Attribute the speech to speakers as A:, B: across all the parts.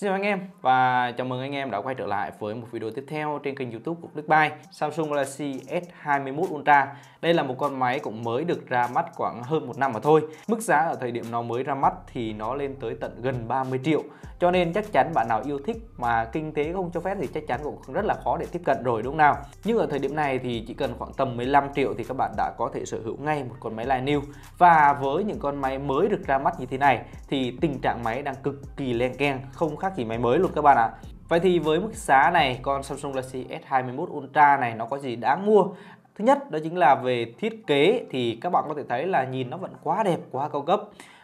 A: Xin chào anh em và chào mừng anh em đã quay trở lại với một video tiếp theo trên kênh youtube của Clickbuy Samsung Galaxy S21 Ultra Đây là một con máy cũng mới được ra mắt khoảng hơn một năm mà thôi Mức giá ở thời điểm nó mới ra mắt thì nó lên tới tận gần 30 triệu cho nên chắc chắn bạn nào yêu thích mà kinh tế không cho phép thì chắc chắn cũng rất là khó để tiếp cận rồi đúng không nào nhưng ở thời điểm này thì chỉ cần khoảng tầm 15 triệu thì các bạn đã có thể sở hữu ngay một con máy line new và với những con máy mới được ra mắt như thế này thì tình trạng máy đang cực kỳ len keng không khác gì máy mới luôn các bạn ạ Vậy thì với mức giá này con Samsung Galaxy S21 Ultra này nó có gì đáng mua Thứ nhất đó chính là về thiết kế thì các bạn có thể thấy là nhìn nó vẫn quá đẹp, quá cao cấp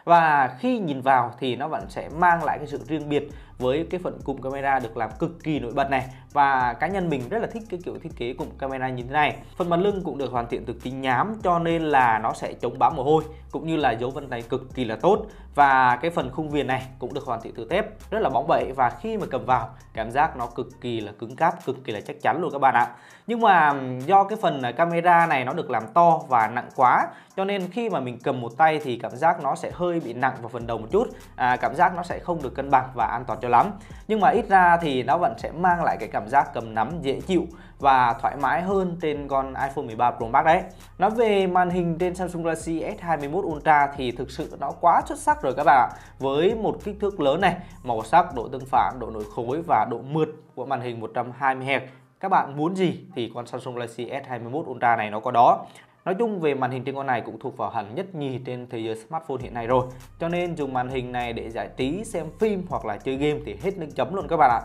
A: và khi nhìn vào thì nó vẫn sẽ mang lại cái sự riêng biệt với cái phần cụm camera được làm cực kỳ nổi bật này và cá nhân mình rất là thích cái kiểu thiết kế cụm camera như thế này phần mặt lưng cũng được hoàn thiện từ kính nhám cho nên là nó sẽ chống bám mồ hôi cũng như là dấu vân tay cực kỳ là tốt và cái phần khung viền này cũng được hoàn thiện từ thép rất là bóng bẩy và khi mà cầm vào cảm giác nó cực kỳ là cứng cáp cực kỳ là chắc chắn luôn các bạn ạ nhưng mà do cái phần à, camera này nó được làm to và nặng quá cho nên khi mà mình cầm một tay thì cảm giác nó sẽ hơi hơi bị nặng vào phần đầu một chút à, cảm giác nó sẽ không được cân bằng và an toàn cho lắm nhưng mà ít ra thì nó vẫn sẽ mang lại cái cảm giác cầm nắm dễ chịu và thoải mái hơn trên con iPhone 13 Pro Max đấy nói về màn hình trên Samsung Galaxy S21 Ultra thì thực sự nó quá xuất sắc rồi các bạn ạ với một kích thước lớn này màu sắc độ tương phản độ nổi khối và độ mượt của màn hình 120 Hz các bạn muốn gì thì con Samsung Galaxy S21 Ultra này nó có đó Nói chung về màn hình trên con này cũng thuộc vào hàng nhất nhì trên thế giới smartphone hiện nay rồi Cho nên dùng màn hình này để giải trí, xem phim hoặc là chơi game thì hết nước chấm luôn các bạn ạ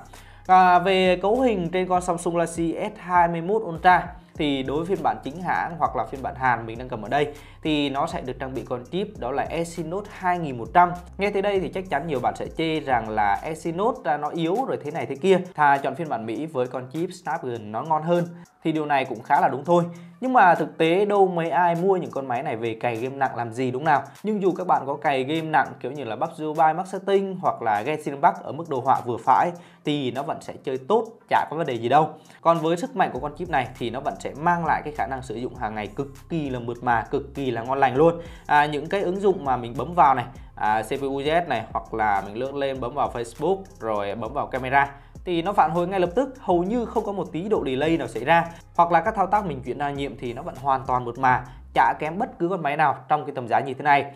A: à, Về cấu hình trên con Samsung Galaxy S21 Ultra thì đối với phiên bản chính hãng hoặc là phiên bản Hàn mình đang cầm ở đây thì nó sẽ được trang bị con chip đó là Exynos 2100 nghe tới đây thì chắc chắn nhiều bạn sẽ chê rằng là Exynos nó yếu rồi thế này thế kia thà chọn phiên bản Mỹ với con chip Snapdragon nó ngon hơn thì điều này cũng khá là đúng thôi nhưng mà thực tế đâu mấy ai mua những con máy này về cày game nặng làm gì đúng nào nhưng dù các bạn có cày game nặng kiểu như là PUBG Mobile Max hoặc là Genshin Impact ở mức đồ họa vừa phải thì nó vẫn sẽ chơi tốt chả có vấn đề gì đâu còn với sức mạnh của con chip này thì nó vẫn sẽ mang lại cái khả năng sử dụng hàng ngày cực kỳ là mượt mà cực kỳ là ngon lành luôn à, những cái ứng dụng mà mình bấm vào này à, CVUZ này hoặc là mình lướt lên bấm vào Facebook rồi bấm vào camera thì nó phản hồi ngay lập tức hầu như không có một tí độ delay nào xảy ra hoặc là các thao tác mình chuyển đa nhiệm thì nó vẫn hoàn toàn mượt mà chả kém bất cứ con máy nào trong cái tầm giá như thế này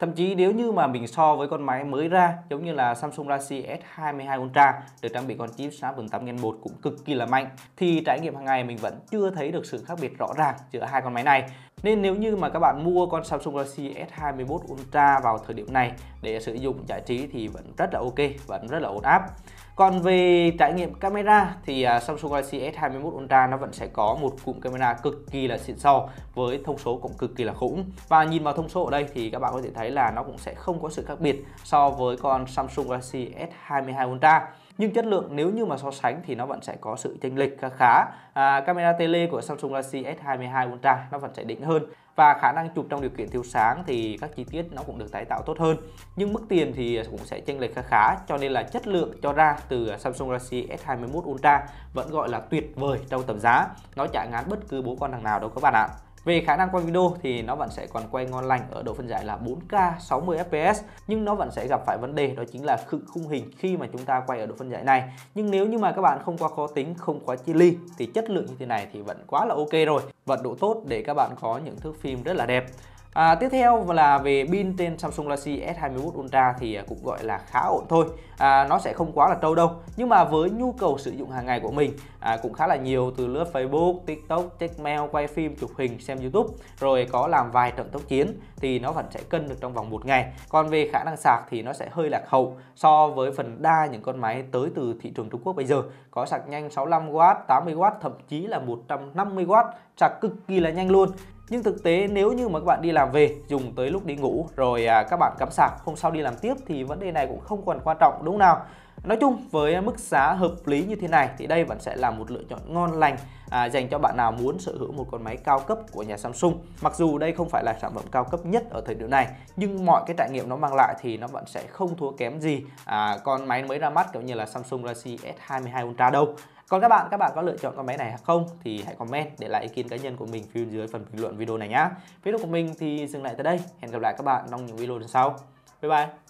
A: Thậm chí nếu như mà mình so với con máy mới ra giống như là Samsung Galaxy S22 Ultra được trang bị con chip Snapdragon 8 Gen 1 cũng cực kỳ là mạnh thì trải nghiệm hàng ngày mình vẫn chưa thấy được sự khác biệt rõ ràng giữa hai con máy này. Nên nếu như mà các bạn mua con Samsung Galaxy S21 Ultra vào thời điểm này để sử dụng giải trí thì vẫn rất là ok, vẫn rất là ổn áp. Còn về trải nghiệm camera thì à, Samsung Galaxy S21 Ultra nó vẫn sẽ có một cụm camera cực kỳ là xịn sò với thông số cũng cực kỳ là khủng. Và nhìn vào thông số ở đây thì các bạn có thể thấy là nó cũng sẽ không có sự khác biệt so với con Samsung Galaxy S22 Ultra nhưng chất lượng nếu như mà so sánh thì nó vẫn sẽ có sự chênh lệch khá khá à, camera tele của Samsung Galaxy S22 Ultra nó vẫn sẽ đỉnh hơn và khả năng chụp trong điều kiện thiếu sáng thì các chi tiết nó cũng được tái tạo tốt hơn nhưng mức tiền thì cũng sẽ chênh lệch khá khá cho nên là chất lượng cho ra từ Samsung Galaxy S21 Ultra vẫn gọi là tuyệt vời trong tầm giá nó chả ngán bất cứ bố con thằng nào đâu các bạn ạ về khả năng quay video thì nó vẫn sẽ còn quay ngon lành ở độ phân giải là 4K 60 FPS nhưng nó vẫn sẽ gặp phải vấn đề đó chính là khự khung hình khi mà chúng ta quay ở độ phân giải này. Nhưng nếu như mà các bạn không quá khó tính, không quá chi ly thì chất lượng như thế này thì vẫn quá là ok rồi, vận độ tốt để các bạn có những thước phim rất là đẹp. À, tiếp theo là về pin trên Samsung Galaxy S21 Ultra thì à, cũng gọi là khá ổn thôi à, Nó sẽ không quá là trâu đâu Nhưng mà với nhu cầu sử dụng hàng ngày của mình à, cũng khá là nhiều từ lướt Facebook, TikTok, check mail, quay phim, chụp hình, xem Youtube Rồi có làm vài trận tốc chiến thì nó vẫn sẽ cân được trong vòng một ngày Còn về khả năng sạc thì nó sẽ hơi lạc hậu so với phần đa những con máy tới từ thị trường Trung Quốc bây giờ Có sạc nhanh 65W, 80W, thậm chí là 150W, sạc cực kỳ là nhanh luôn nhưng thực tế nếu như mà các bạn đi làm về dùng tới lúc đi ngủ rồi à, các bạn cắm sạc hôm sau đi làm tiếp thì vấn đề này cũng không còn quan trọng đúng không nào Nói chung với mức giá hợp lý như thế này thì đây vẫn sẽ là một lựa chọn ngon lành à, dành cho bạn nào muốn sở hữu một con máy cao cấp của nhà Samsung. Mặc dù đây không phải là sản phẩm cao cấp nhất ở thời điểm này nhưng mọi cái trải nghiệm nó mang lại thì nó vẫn sẽ không thua kém gì à, con máy mới ra mắt kiểu như là Samsung Galaxy S22 Ultra đâu còn các bạn các bạn có lựa chọn con máy này hay không thì hãy comment để lại ý kiến cá nhân của mình phía dưới phần bình luận video này nhá video của mình thì dừng lại tại đây hẹn gặp lại các bạn trong những video lần sau bye bye